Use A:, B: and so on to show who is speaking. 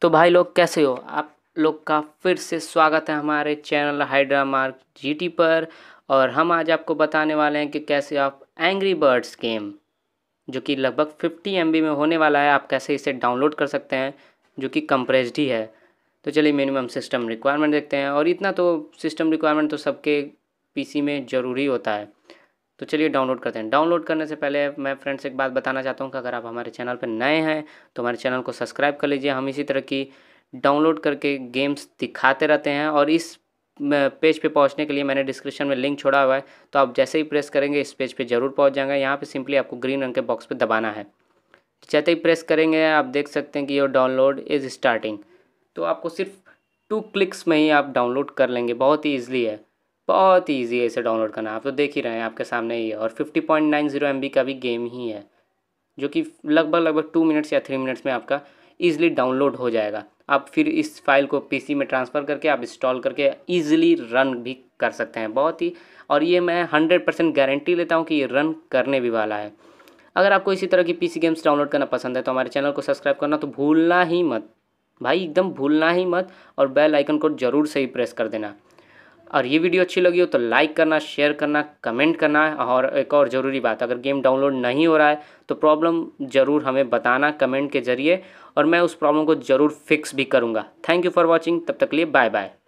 A: तो भाई लोग कैसे हो आप लोग का फिर से स्वागत है हमारे चैनल हाइड्रा मार्क जी पर और हम आज आपको बताने वाले हैं कि कैसे आप एंग्री बर्ड्स गेम जो कि लगभग 50 एम में होने वाला है आप कैसे इसे डाउनलोड कर सकते हैं जो कि कंप्रेस्ड ही है तो चलिए मिनिमम सिस्टम रिक्वायरमेंट देखते हैं और इतना तो सिस्टम रिक्वायरमेंट तो सबके पीसी में ज़रूरी होता है तो चलिए डाउनलोड करते हैं डाउनलोड करने से पहले मैं फ्रेंड्स एक बात बताना चाहता हूँ कि अगर आप हमारे चैनल पर नए हैं तो हमारे चैनल को सब्सक्राइब कर लीजिए हम इसी तरह की डाउनलोड करके गेम्स दिखाते रहते हैं और इस पेज पे पहुंचने के लिए मैंने डिस्क्रिप्शन में लिंक छोड़ा हुआ है तो आप जैसे ही प्रेस करेंगे इस पेज पे ज़रूर पहुंच जाएंगे यहाँ पे सिंपली आपको ग्रीन रंग के बॉक्स पे दबाना है जैसे ही प्रेस करेंगे आप देख सकते हैं कि योर डाउनलोड इज़ स्टार्टिंग तो आपको सिर्फ टू क्लिक्स में ही आप डाउनलोड कर लेंगे बहुत ही ईजिली है बहुत ईजी है इसे डाउनलोड करना आप तो देख ही रहे हैं आपके सामने ही है और fifty point nine zero M B का भी गेम ही है जो कि लगभग लगभग टू मिनट्स या थ्री मिनट्स में आपका ईजिली डाउनलोड हो जाएगा आप फिर इस फाइल को पीसी में ट्रांसफ़र करके आप इंस्टॉल करके ईजिली रन भी कर सकते हैं बहुत ही और ये मैं हंड्रेड परसेंट गारंटी लेता हूँ कि ये रन करने भी वाला है अगर आपको इसी तरह की पीसी गेम्स डाउनलोड करना पसंद है तो हमारे चैनल को सब्सक्राइब करना तो भूलना ही मत भाई एकदम भूलना ही मत और बेल आइकन को ज़रूर से ही प्रेस कर देना और ये वीडियो अच्छी लगी हो तो लाइक करना शेयर करना कमेंट करना और एक और ज़रूरी बात अगर गेम डाउनलोड नहीं हो रहा है तो प्रॉब्लम ज़रूर हमें बताना कमेंट के ज़रिए और मैं उस प्रॉब्लम को ज़रूर फिक्स भी करूँगा थैंक यू फॉर वॉचिंग तब तक लिए बाय बाय